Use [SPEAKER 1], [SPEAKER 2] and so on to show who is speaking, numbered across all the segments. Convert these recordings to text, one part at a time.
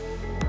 [SPEAKER 1] Thank you.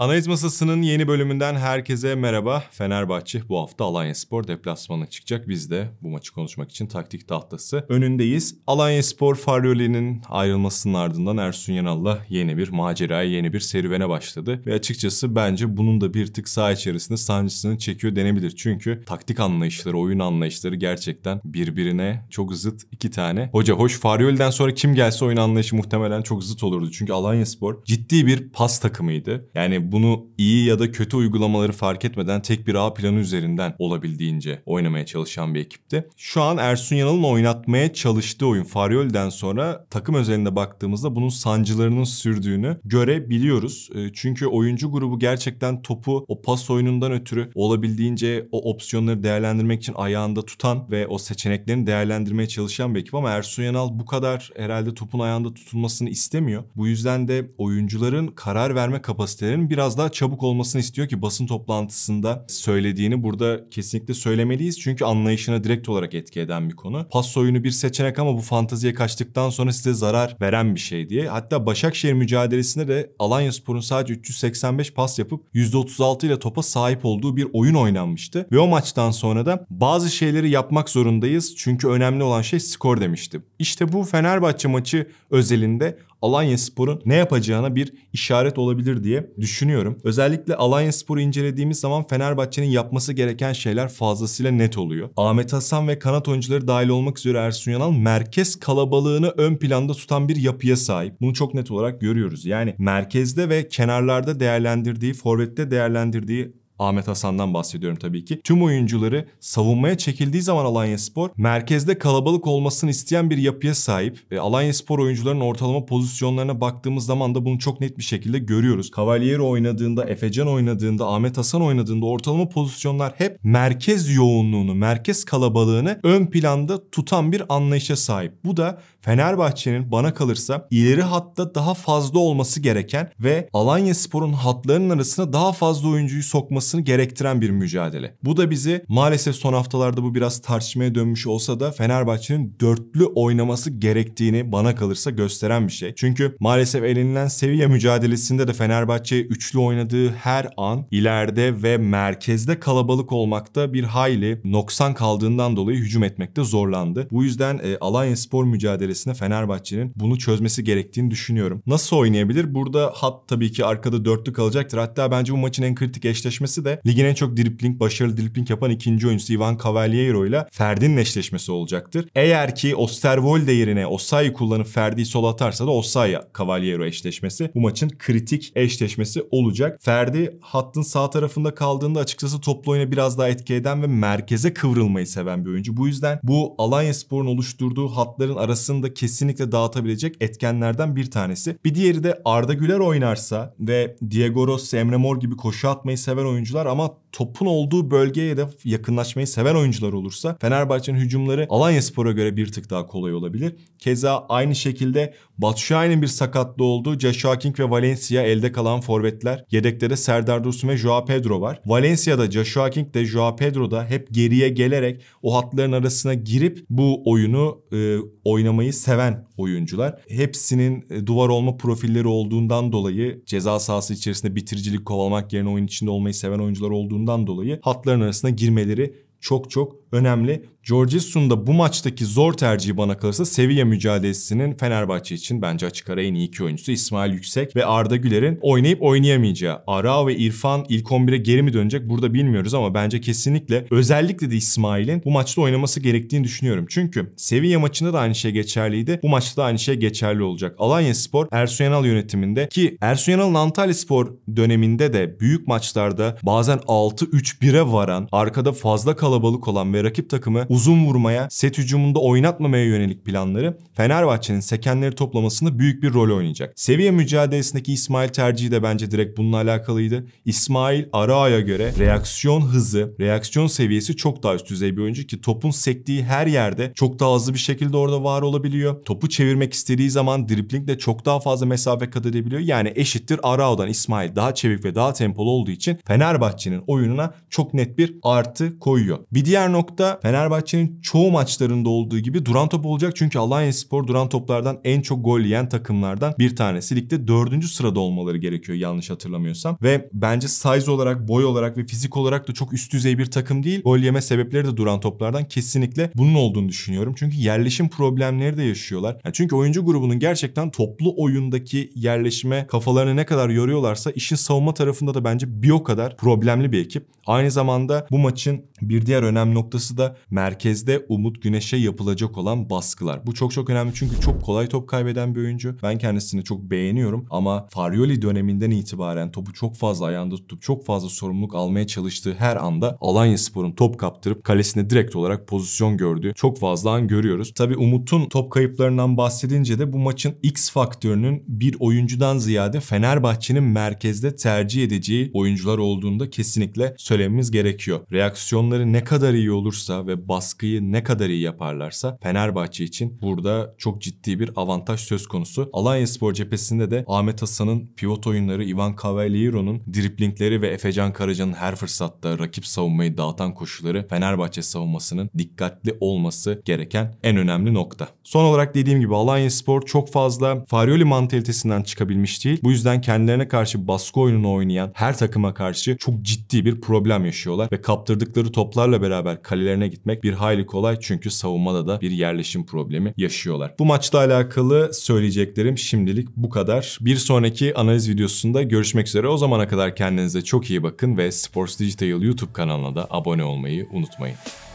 [SPEAKER 1] Analiz Masası'nın yeni bölümünden herkese merhaba. Fenerbahçe bu hafta Alanya Spor deplasmanına çıkacak. Biz de bu maçı konuşmak için taktik tahtası önündeyiz. Alanya Spor Faryoli'nin ayrılmasının ardından Ersun Yanal'la yeni bir maceraya, yeni bir serüvene başladı. Ve açıkçası bence bunun da bir tık saha içerisinde sancısını çekiyor denebilir. Çünkü taktik anlayışları, oyun anlayışları gerçekten birbirine çok zıt iki tane. Hoca hoş Faryoli'den sonra kim gelse oyun anlayışı muhtemelen çok zıt olurdu. Çünkü Alanya Spor ciddi bir pas takımıydı. Yani bunu iyi ya da kötü uygulamaları fark etmeden tek bir ağ planı üzerinden olabildiğince oynamaya çalışan bir ekipti. Şu an Ersun Yanal'ın oynatmaya çalıştığı oyun Faryol'den sonra takım özelinde baktığımızda bunun sancılarının sürdüğünü görebiliyoruz. Ee, çünkü oyuncu grubu gerçekten topu o pas oyunundan ötürü olabildiğince o opsiyonları değerlendirmek için ayağında tutan ve o seçeneklerini değerlendirmeye çalışan bir ekip ama Ersun Yanal bu kadar herhalde topun ayağında tutulmasını istemiyor. Bu yüzden de oyuncuların karar verme kapasitelerinin bir biraz daha çabuk olmasını istiyor ki basın toplantısında söylediğini burada kesinlikle söylemeliyiz. Çünkü anlayışına direkt olarak etki eden bir konu. Pas oyunu bir seçenek ama bu fanteziye kaçtıktan sonra size zarar veren bir şey diye. Hatta Başakşehir mücadelesinde de Alanya Spor'un sadece 385 pas yapıp %36 ile topa sahip olduğu bir oyun oynanmıştı. Ve o maçtan sonra da bazı şeyleri yapmak zorundayız çünkü önemli olan şey skor demiştim. İşte bu Fenerbahçe maçı özelinde Alanya Spor'un ne yapacağına bir işaret olabilir diye düşünüyorum. Özellikle Alanya Spor'u incelediğimiz zaman Fenerbahçe'nin yapması gereken şeyler fazlasıyla net oluyor. Ahmet Hasan ve kanat oyuncuları dahil olmak üzere Ersun Yanal merkez kalabalığını ön planda tutan bir yapıya sahip. Bunu çok net olarak görüyoruz. Yani merkezde ve kenarlarda değerlendirdiği, forvette değerlendirdiği Ahmet Hasan'dan bahsediyorum tabii ki. Tüm oyuncuları savunmaya çekildiği zaman Alanya Spor merkezde kalabalık olmasını isteyen bir yapıya sahip. E, Alanya Spor oyuncularının ortalama pozisyonlarına baktığımız zaman da bunu çok net bir şekilde görüyoruz. Cavalieri oynadığında, Efecan oynadığında, Ahmet Hasan oynadığında ortalama pozisyonlar hep merkez yoğunluğunu, merkez kalabalığını ön planda tutan bir anlayışa sahip. Bu da Fenerbahçe'nin bana kalırsa ileri hatta daha fazla olması gereken ve Alanya Spor'un hatlarının arasına daha fazla oyuncuyu sokması olmasını gerektiren bir mücadele. Bu da bizi maalesef son haftalarda bu biraz tartışmaya dönmüş olsa da Fenerbahçe'nin dörtlü oynaması gerektiğini bana kalırsa gösteren bir şey. Çünkü maalesef elenilen seviye mücadelesinde de Fenerbahçe üçlü oynadığı her an ileride ve merkezde kalabalık olmakta bir hayli noksan kaldığından dolayı hücum etmekte zorlandı. Bu yüzden e, Alanya Spor mücadelesinde Fenerbahçe'nin bunu çözmesi gerektiğini düşünüyorum. Nasıl oynayabilir? Burada hat tabii ki arkada dörtlü kalacaktır. Hatta bence bu maçın en kritik eşleşmesi eşleşmesi de ligin en çok dripling, başarılı dripling yapan ikinci oyuncusu Ivan Cavaliero ile Ferdi'nin eşleşmesi olacaktır. Eğer ki Osterwolde yerine Osayi kullanıp Ferdi'yi sol atarsa da Osayi Cavaliero eşleşmesi bu maçın kritik eşleşmesi olacak. Ferdi hattın sağ tarafında kaldığında açıkçası toplu oyuna biraz daha etki eden ve merkeze kıvrılmayı seven bir oyuncu. Bu yüzden bu Alanya Spor'un oluşturduğu hatların arasında kesinlikle dağıtabilecek etkenlerden bir tanesi. Bir diğeri de Arda Güler oynarsa ve Diego Rossi, Emre Mor gibi koşu atmayı seven oyuncu oyuncular ama topun olduğu bölgeye de yakınlaşmayı seven oyuncular olursa Fenerbahçe'nin hücumları Alanya Spor'a göre bir tık daha kolay olabilir. Keza aynı şekilde Batshuayi'nin bir sakatlığı olduğu Joshua King ve Valencia elde kalan forvetler. Yedekte de Serdar Dursun ve Joao Pedro var. Valencia'da Joshua King de Joao Pedro da hep geriye gelerek o hatların arasına girip bu oyunu e, oynamayı seven oyuncular. Hepsinin e, duvar olma profilleri olduğundan dolayı ceza sahası içerisinde bitiricilik kovalamak yerine oyun içinde olmayı seven oyuncular olduğundan dolayı hatların arasına girmeleri çok çok önemli. Georgescu'nun da bu maçtaki zor tercihi bana kalırsa Sevilla mücadelesinin Fenerbahçe için bence açık ara en iyi iki oyuncusu İsmail Yüksek ve Arda Güler'in oynayıp oynayamayacağı. Ara ve İrfan ilk 11'e geri mi dönecek burada bilmiyoruz ama bence kesinlikle özellikle de İsmail'in bu maçta oynaması gerektiğini düşünüyorum. Çünkü Sevilla maçında da aynı şey geçerliydi. Bu maçta da aynı şey geçerli olacak. Alanya Spor Ersun Yanal yönetiminde ki Ersun Yanal'ın Antalya Spor döneminde de büyük maçlarda bazen 6-3-1'e varan arkada fazla kalan kalabalık olan ve rakip takımı uzun vurmaya, set hücumunda oynatmamaya yönelik planları Fenerbahçe'nin sekenleri toplamasında büyük bir rol oynayacak. Seviye mücadelesindeki İsmail tercihi de bence direkt bununla alakalıydı. İsmail Arao'ya göre reaksiyon hızı, reaksiyon seviyesi çok daha üst düzey bir oyuncu ki topun sektiği her yerde çok daha hızlı bir şekilde orada var olabiliyor. Topu çevirmek istediği zaman driplingle çok daha fazla mesafe kat edebiliyor. Yani eşittir Arao'dan İsmail daha çevik ve daha tempolu olduğu için Fenerbahçe'nin oyununa çok net bir artı koyuyor. Bir diğer nokta Fenerbahçe'nin çoğu maçlarında olduğu gibi duran top olacak. Çünkü Alanya Spor duran toplardan en çok gol yiyen takımlardan bir tanesi. Ligde dördüncü sırada olmaları gerekiyor yanlış hatırlamıyorsam. Ve bence size olarak, boy olarak ve fizik olarak da çok üst düzey bir takım değil. Gol yeme sebepleri de duran toplardan kesinlikle bunun olduğunu düşünüyorum. Çünkü yerleşim problemleri de yaşıyorlar. Yani çünkü oyuncu grubunun gerçekten toplu oyundaki yerleşime kafalarını ne kadar yoruyorlarsa işin savunma tarafında da bence bir o kadar problemli bir ekip. Aynı zamanda bu maçın bir diğer önemli noktası da merkezde Umut Güneş'e yapılacak olan baskılar. Bu çok çok önemli çünkü çok kolay top kaybeden bir oyuncu. Ben kendisini çok beğeniyorum ama Farioli döneminden itibaren topu çok fazla ayağında tutup çok fazla sorumluluk almaya çalıştığı her anda Alanya Spor'un top kaptırıp kalesine direkt olarak pozisyon gördüğü çok fazla an görüyoruz. Tabi Umut'un top kayıplarından bahsedince de bu maçın X faktörünün bir oyuncudan ziyade Fenerbahçe'nin merkezde tercih edeceği oyuncular olduğunda kesinlikle söylememiz gerekiyor. Reaksiyonları ne ne kadar iyi olursa ve baskıyı ne kadar iyi yaparlarsa Fenerbahçe için burada çok ciddi bir avantaj söz konusu. Alanya Spor cephesinde de Ahmet Hasan'ın pivot oyunları Ivan Cavaliero'nun driplingleri ve Efecan Karaca'nın her fırsatta rakip savunmayı dağıtan koşulları Fenerbahçe savunmasının dikkatli olması gereken en önemli nokta. Son olarak dediğim gibi Alanya Spor çok fazla Farioli mantalitesinden çıkabilmiş değil. Bu yüzden kendilerine karşı baskı oyununu oynayan her takıma karşı çok ciddi bir problem yaşıyorlar ve kaptırdıkları toplar paslarla beraber kalelerine gitmek bir hayli kolay çünkü savunmada da bir yerleşim problemi yaşıyorlar. Bu maçla alakalı söyleyeceklerim şimdilik bu kadar. Bir sonraki analiz videosunda görüşmek üzere. O zamana kadar kendinize çok iyi bakın ve Sports Digital YouTube kanalına da abone olmayı unutmayın.